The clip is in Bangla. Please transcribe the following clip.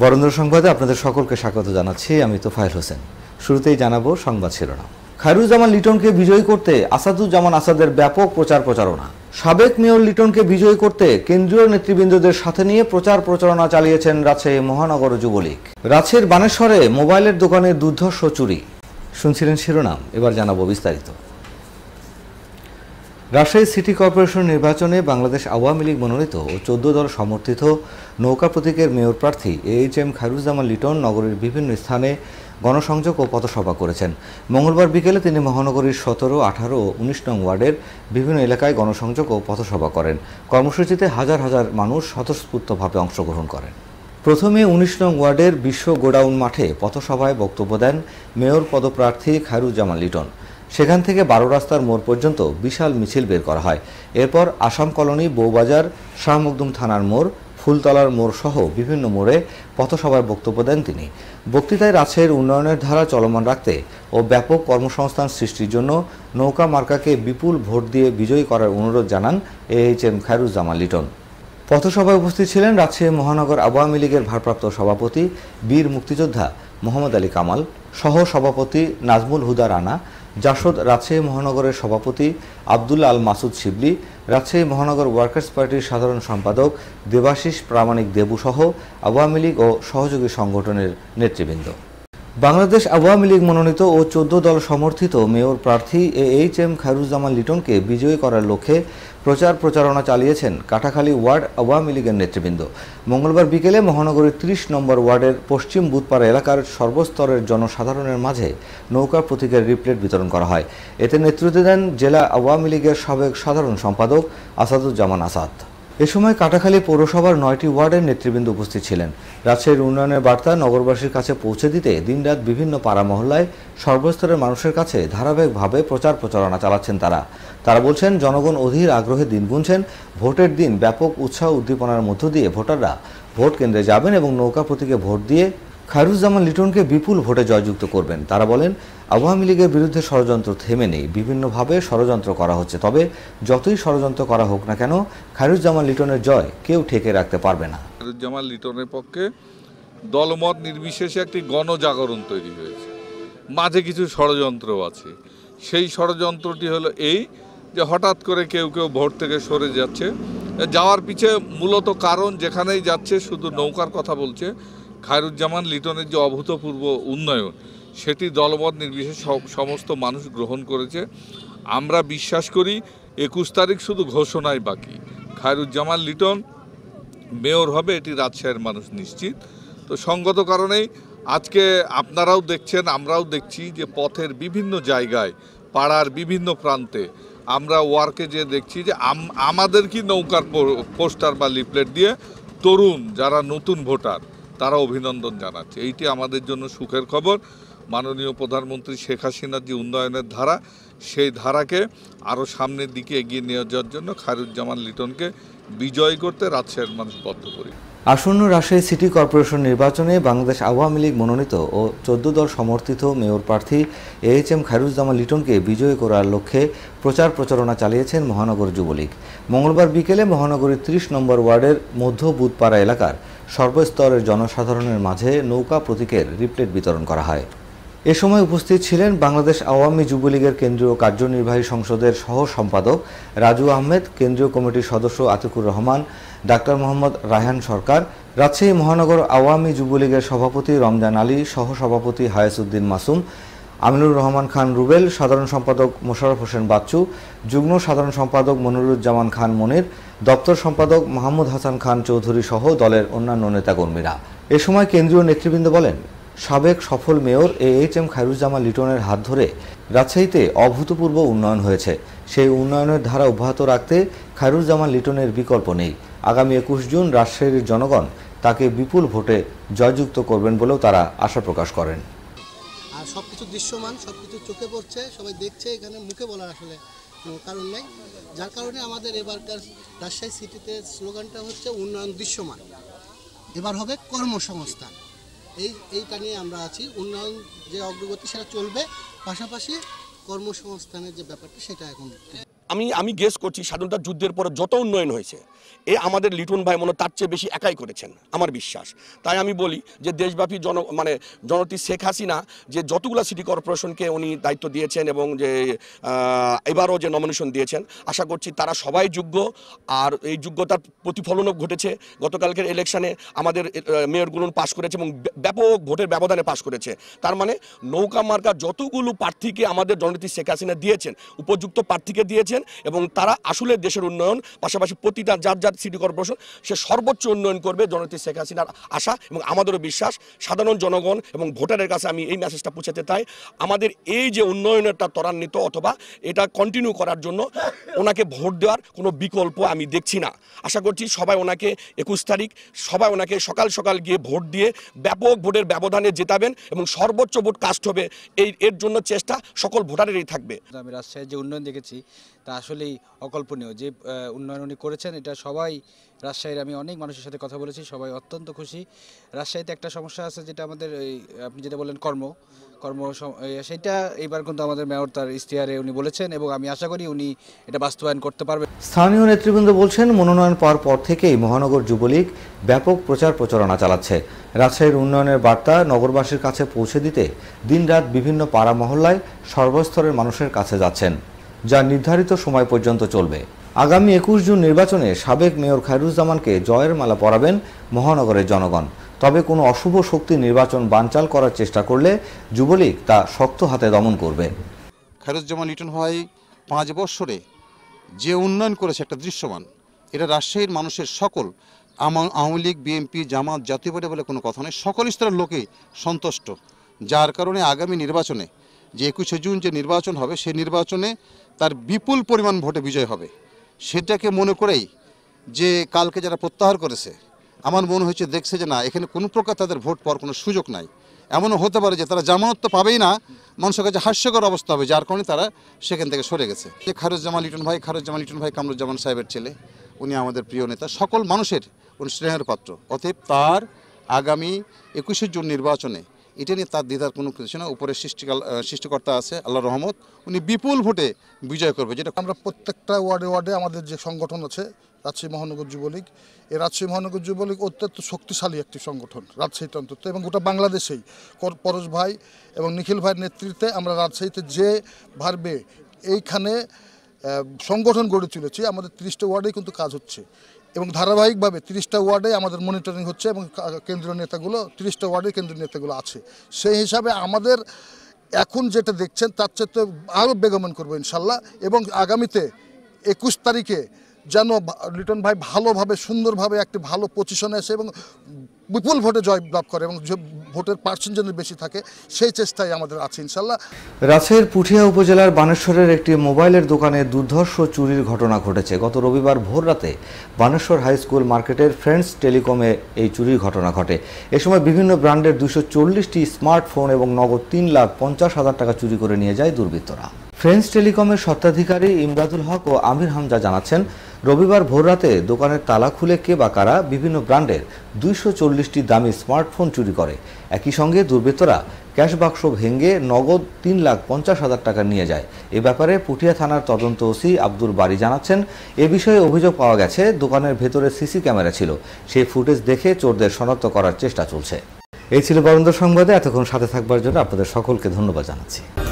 বরেন্দ্র সংবাদে আপনাদের সকলকে স্বাগত জানাচ্ছি আমি তো ফাইল হোসেন শুরুতেই জানাবো সংবাদ শিরোনাম খায়রুজ্জামান লিটনকে বিজয়ী করতে আসাদুজ্জামান আসাদের ব্যাপক প্রচার প্রচারণা সাবেক মেয়র লিটনকে বিজয়ী করতে কেন্দ্রীয় নেতৃবৃন্দদের সাথে নিয়ে প্রচার প্রচারণা চালিয়েছেন রাজশাহী মহানগর যুবলীগ রাজশাহীর বানেশ্বরে মোবাইলের দোকানে দুর্ধর্ষ চুরি শুনছিলেন শিরোনাম এবার জানাবো বিস্তারিত রাজশাহী সিটি কর্পোরেশন নির্বাচনে বাংলাদেশ আওয়ামী লীগ মনোনীত ও চোদ্দ দল সমর্থিত নৌকা প্রতীকের মেয়র প্রার্থী A H M Khairuzzaman Liton নগরীর বিভিন্ন স্থানে গণসংযোগ ও পথসভা করেছেন মঙ্গলবার বিকেলে তিনি মহানগরীর সতেরো আঠারো ও উনিশ নং ওয়ার্ডের বিভিন্ন এলাকায় গণসংযোগ ও পথসভা করেন কর্মসূচিতে হাজার হাজার মানুষ স্বতঃস্ফূর্তভাবে অংশগ্রহণ করেন প্রথমে উনিশ নং ওয়ার্ডের বিশ্ব গোডাউন মাঠে পথসভায় বক্তব্য দেন মেয়র পদপ্রার্থী খায়রুজ্জামান লিটন সেখান থেকে বারো রাস্তার মোড় পর্যন্ত বিশাল মিছিল বের করা হয় এরপর আসাম কলোনি বৌবাজার শাহমুকদুম থানার মোড় ফুলতলার মোড় সহ বিভিন্ন মোড়ে পথসভায় বক্তব্য দেন তিনি বক্তৃতায় রাজশাহীর উন্নয়নের ধারা চলমান রাখতে ও ব্যাপক কর্মসংস্থান সৃষ্টির জন্য নৌকা মার্কাকে বিপুল ভোট দিয়ে বিজয়ী করার অনুরোধ জানান A H M Khairuzzaman Liton পথসভায় উপস্থিত ছিলেন রাজশাহী মহানগর আওয়ামী লীগের ভারপ্রাপ্ত সভাপতি বীর মুক্তিযোদ্ধা মোহাম্মদ আলী কামাল সহ সভাপতি নাজমুল হুদা রানা জাসদ রাজশাহী মহানগরের সভাপতি আবদুল্লা আল মাসুদ শিবলি রাজশাহী মহানগর ওয়ার্কার্স পার্টির সাধারণ সম্পাদক দেবাশিস প্রামাণিক দেবুসহ আওয়ামী লীগ ও সহযোগী সংগঠনের নেতৃবৃন্দ বাংলাদেশ আওয়ামী লীগ মনোনীত ও চোদ্দ দল সমর্থিত মেয়র প্রার্থী এ এইচ এম খায়রুজ্জামান লিটনকে বিজয়ী করার লক্ষ্যে প্রচার প্রচারণা চালিয়েছেন কাটাখালী ওয়ার্ড আওয়ামী লীগের নেতৃবৃন্দ মঙ্গলবার বিকেলে মহানগরীর ত্রিশ নম্বর ওয়ার্ডের পশ্চিম বুধপাড়া এলাকার সর্বস্তরের জনসাধারণের মাঝে নৌকা প্রতীকের রিপ্লেট বিতরণ করা হয় এতে নেতৃত্ব দেন জেলা আওয়ামী লীগের সাবেক সাধারণ সম্পাদক আসাদুজ্জামান আসাদ এ সময় কাটাখালী পৌরসভার নয়টি ওয়ার্ডের নেতৃবৃন্দ উপস্থিত ছিলেন রাজশাহীর উন্নয়নের বার্তা নগরবাসীর কাছে পৌঁছে দিতে দিনরাত বিভিন্ন পাড়া মহল্লায় সর্বস্তরের মানুষের কাছে ধারাবাহিকভাবে প্রচার প্রচারণা চালাচ্ছেন তারা তারা বলছেন জনগণ অধীর আগ্রহে দিন গুনছেন ভোটের দিন ব্যাপক উৎসাহ উদ্দীপনার মধ্য দিয়ে ভোটাররা ভোট কেন্দ্রে যাবেন এবং নৌকা প্রতীকে ভোট দিয়ে খায়রুজ্জামান লিটনকে বিপুল ভোটে জয়যুক্ত করবেন তারা বলেন আওয়ামী লীগের বিরুদ্ধে ষড়যন্ত্র থেমে নেই বিভিন্নভাবে ষড়যন্ত্র করা হচ্ছে তবে যতই ষড়যন্ত্র করা হোক না কেন খায়রুজ্জামান লিটনের জয় কেউ ঠেকে রাখতে পারবে না খায়রুজ্জামান লিটনের পক্ষে দলমত নির্বিশেষে একটি গণজাগরণ তৈরি হয়েছে মাঝে কিছু ষড়যন্ত্র আছে সেই ষড়যন্ত্রটি হলো এই যে হঠাৎ করে কেউ কেউ ভোট থেকে সরে যাচ্ছে যাওয়ার পিছে মূলত কারণ যেখানেই যাচ্ছে শুধু নৌকার কথা বলছে খায়রুজ্জামান লিটনের যে অভূতপূর্ব উন্নয়ন সেটি দলবদ নির্বিশেষ সমস্ত মানুষ গ্রহণ করেছে আমরা বিশ্বাস করি একুশ তারিখ শুধু ঘোষণাই বাকি খায়রুজ্জামান লিটন মেয়র হবে এটি রাজশাহীর মানুষ নিশ্চিত তো সঙ্গত কারণেই আজকে আপনারাও দেখছেন আমরাও দেখছি যে পথের বিভিন্ন জায়গায় পাড়ার বিভিন্ন প্রান্তে আমরা ওয়ার্কে যে দেখছি যে আমাদের কি নৌকার পোস্টার বা লিফলেট দিয়ে তরুণ যারা নতুন ভোটার তারা অভিনন্দন জানাচ্ছে এইটি আমাদের জন্য সুখের খবর মাননীয় প্রধানমন্ত্রী শেখ হাসিনার যে উন্নয়নের ধারা সেই ধারাকে আরও সামনের দিকে এগিয়ে নিয়ে যাওয়ার জন্য খায়রুজ্জামান লিটনকে বিজয় করতে রাজশাহীর মানুষ বদ্ধ করি আসন্ন রাজশাহী সিটি কর্পোরেশন নির্বাচনে বাংলাদেশ আওয়ামী লীগ মনোনীত ও চোদ্দ দল সমর্থিত মেয়র প্রার্থী এইচ এম খায়রুজ্জামান লিটনকে বিজয়ী করার লক্ষ্যে প্রচার প্রচারণা চালিয়েছেন মহানগর যুবলীগ মঙ্গলবার বিকেলে মহানগরীর ত্রিশ নম্বর ওয়ার্ডের মধ্য বুধপাড়া এলাকার সর্বস্তরের জনসাধারণের মাঝে নৌকা প্রতীকের রিপ্লেট বিতরণ করা হয় এ সময় উপস্থিত ছিলেন বাংলাদেশ আওয়ামী যুবলীগের কেন্দ্রীয় কার্যনির্বাহী সংসদের সহ সম্পাদক রাজু আহমেদ কেন্দ্রীয় কমিটির সদস্য আতিকুর রহমান ডাক্তার মোহাম্মদ রায়হান সরকার রাজশাহী মহানগর আওয়ামী যুবলীগের সভাপতি রমজান আলী সহসভাপতি হায়াসুদ্দিন মাসুম আমিনুর রহমান খান রুবেল সাধারণ সম্পাদক মোশাররফ হোসেন বাচ্চু যুগ্ম সাধারণ সম্পাদক মনিরুজ্জামান খান মনির দপ্তর সম্পাদক মাহমুদ হাসান খান চৌধুরী সহ দলের অন্যান্য নেতাকর্মীরা এ সময় কেন্দ্রীয় নেতৃবৃন্দ বলেন সাবেক সফল mayor A H M Khairuzzaman লিটনের হাত ধরে রাজশাহীতে অভূতপূর্ব উন্নয়ন হয়েছে সেই উন্নয়নের ধারা অব্যাহত রাখতে খায়রুজ্জামান লিটনের বিকল্প নেই আগামী একুশ জুন রাজশাহীর জনগণ তাকে বিপুল ভোটে জয়যুক্ত করবেন বলেও তারা আশা প্রকাশ করেন আর সব কিছু দৃশ্যমান সব কিছু চোখে পড়ছে সবাই দেখছে এখানে মুখে বলার আসলে কোনো কারণ নেই যার কারণে আমাদের এবারকার রাজশাহী সিটিতে স্লোগানটা হচ্ছে উন্নয়ন দৃশ্যমান এবার হবে কর্মসংস্থান এই এইটা নিয়ে আমরা আছি উন্নয়ন যে অগ্রগতি সেটা চলবে পাশাপাশি কর্মসংস্থানের যে ব্যাপারটা সেটা এখন আমি আমি গেস করছি স্বাধীনতা যুদ্ধের পরে যত উন্নয়ন হয়েছে এ আমাদের লিটন ভাই মনে তার চেয়ে বেশি একাই করেছেন আমার বিশ্বাস তাই আমি বলি যে দেশব্যাপী জন মানে জনতি শেখ হাসিনা যে যতগুলো সিটি কর্পোরেশনকে উনি দায়িত্ব দিয়েছেন এবং যে এবারও যে নমিনেশন দিয়েছেন আশা করছি তারা সবাই যোগ্য আর এই যোগ্যতার প্রতিফলনও ঘটেছে গতকালকের ইলেকশানে আমাদের মেয়রগুলো পাশ করেছে এবং ব্যাপক ভোটের ব্যবধানে পাশ করেছে তার মানে নৌকা মার্কা যতগুলো প্রার্থীকে আমাদের জনতি শেখ হাসিনা দিয়েছেন উপযুক্ত প্রার্থীকে দিয়েছেন এবং তারা আসলে দেশের উন্নয়ন পাশাপাশি প্রতিটা যার যার সিটি কর্পোরেশন সে সর্বোচ্চ উন্নয়ন করবে জনতী শেখ হাসিনার আশা এবং আমাদেরও বিশ্বাস সাধারণ জনগণ এবং ভোটারের কাছে আমি এই মেসেজটা পৌঁছাতে চাই আমাদের এই যে উন্নয়নেরটা ত্বরান্বিত অথবা এটা কন্টিনিউ করার জন্য ওনাকে ভোট দেওয়ার কোনো বিকল্প আমি দেখছি না আশা করছি সবাই ওনাকে একুশ তারিখ সবাই ওনাকে সকাল সকাল গিয়ে ভোট দিয়ে ব্যাপক ভোটের ব্যবধানে জেতাবেন এবং সর্বোচ্চ ভোট কাস্ট হবে এই এর জন্য চেষ্টা সকল ভোটারেরই থাকবে আমি রাজশাহীর যে উন্নয়ন দেখেছি তা এটা আসলেই অকল্পনীয় যে উন্নয়ন উনি করেছেন এটা সবাই রাজশাহীর আমি অনেক মানুষের সাথে কথা বলেছি সবাই অত্যন্ত খুশি রাজশাহীতে একটা সমস্যা আছে যেটা আমাদের আপনি যেটা বললেন কর্ম কর্ম সেটা এইবার কিন্তু আমাদের মেয়র তার ইস্তিহারে উনি বলেছেন এবং আমি আশা করি উনি এটা বাস্তবায়ন করতে পারবেন স্থানীয় নেতৃবৃন্দ বলছেন মনোনয়ন পাওয়ার পর থেকেই মহানগর যুবলীগ ব্যাপক প্রচার প্রচারণা চালাচ্ছে রাজশাহীর উন্নয়নের বার্তা নগরবাসীর কাছে পৌঁছে দিতে দিনরাত বিভিন্ন পাড়া মহল্লায় সর্বস্তরের মানুষের কাছে যাচ্ছেন যা নির্ধারিত সময় পর্যন্ত চলবে আগামী একুশ জুন নির্বাচনে সাবেক মেয়র খায়রুজ্জামানকে জয়ের মালা পরাবেন মহানগরের জনগণ তবে কোনো অশুভ শক্তি নির্বাচন বানচাল করার চেষ্টা করলে যুবলীগ তা শক্ত হাতে দমন করবে খায়রুজ্জামান লিটন হয় পাঁচ বছরে যে উন্নয়ন করেছে একটা দৃশ্যমান এটা রাজশাহীর মানুষের সকল আওয়ামী লীগ বিএনপি জামাত জাতীয় পার্টি বলে কোনো কথা নেই সকল স্তরের লোকে সন্তুষ্ট যার কারণে আগামী নির্বাচনে যে একুশে জুন যে নির্বাচন হবে সেই নির্বাচনে তার বিপুল পরিমাণ ভোটে বিজয় হবে সেটাকে মনে করেই যে কালকে যারা প্রত্যাহার করেছে আমার মনে হয়েছে দেখছে যে না এখানে কোনো প্রকার তাদের ভোট পাওয়ার কোনো সুযোগ নাই এমনও হতে পারে যে তারা জামানত তো পাবেই না মানুষের কাছে হাস্যকর অবস্থা হবে যার কারণে তারা সেখান থেকে সরে গেছে যে খারুজ্জামান লিটন ভাই খারুজ্জামান লিটন ভাই কামরুজ্জামান সাহেবের ছেলে উনি আমাদের প্রিয় নেতা সকল মানুষের উনি স্নেহের পাত্র অতএব তার আগামী একুশে জুন নির্বাচনে এটা নিয়ে তার দ্বিধার কোনো কিছু না উপরে সৃষ্টিকাল সৃষ্টিকর্তা আছে আল্লাহ রহমত উনি বিপুল ভোটে বিজয় করবে যেটা আমরা প্রত্যেকটা ওয়ার্ডে ওয়ার্ডে আমাদের যে সংগঠন আছে রাজশাহী মহানগর যুবলীগ এই রাজশাহী মহানগর যুবলীগ অত্যন্ত শক্তিশালী একটি সংগঠন রাজশাহীতে অন্তত এবং গোটা বাংলাদেশেই পরশ ভাই এবং নিখিল ভাইয়ের নেতৃত্বে আমরা রাজশাহীতে যে ভারবে এইখানে সংগঠন গড়ে তুলেছি আমাদের ত্রিশটা ওয়ার্ডেই কিন্তু কাজ হচ্ছে এবং ধারাবাহিকভাবে তিরিশটা ওয়ার্ডে আমাদের মনিটরিং হচ্ছে এবং কেন্দ্রীয় নেতাগুলো তিরিশটা ওয়ার্ডে কেন্দ্রীয় নেতাগুলো আছে সেই হিসাবে আমাদের এখন যেটা দেখছেন তার চেয়ে আরও বেগমন করবো ইনশাল্লাহ এবং আগামীতে একুশ তারিখে যেন লিটন ভাই ভালোভাবে সুন্দরভাবে একটি ভালো পজিশনে এসে এবং বিপুল ভোটে জয় লাভ করে এবং ভোটের পার্সেন্ট যেন বেশি থাকে সেই চেষ্টাই আমাদের আছে ইনশাল্লাহ রাজশাহীর পুঠিয়া উপজেলার বানেশ্বরের একটি মোবাইলের দোকানে দুর্ধর্ষ চুরির ঘটনা ঘটেছে গত রবিবার ভোর রাতে বানেশ্বর হাই স্কুল মার্কেটের ফ্রেন্ডস টেলিকমে এই চুরির ঘটনা ঘটে এ সময় বিভিন্ন ব্র্যান্ডের দুশো চল্লিশটি স্মার্টফোন এবং নগদ তিন লাখ পঞ্চাশ হাজার টাকা চুরি করে নিয়ে যায় দুর্বৃত্তরা ফ্রেন্স টেলিকমের স্বত্বাধিকারী ইমদাদুল হক ও আমির হামজা জানাচ্ছেন রবিবার ভোররাতে দোকানের তালা খুলে কে বা কারা বিভিন্ন ব্র্যান্ডের দুইশো চল্লিশটি দামি স্মার্টফোন চুরি করে একই সঙ্গে দুর্বৃত্তরা ক্যাশ বাক্স ভেঙে নগদ তিন লাখ পঞ্চাশ হাজার টাকা নিয়ে যায় এ ব্যাপারে পুঠিয়া থানার তদন্ত ওসি আব্দুল বাড়ি জানাচ্ছেন এ বিষয়ে অভিযোগ পাওয়া গেছে দোকানের ভেতরে সিসি ক্যামেরা ছিল সেই ফুটেজ দেখে চোরদের শনাক্ত করার চেষ্টা চলছে এই ছিল বরেন্দ্র সংবাদে এতক্ষণ সাথে থাকবার জন্য আপনাদের সকলকে ধন্যবাদ জানাচ্ছি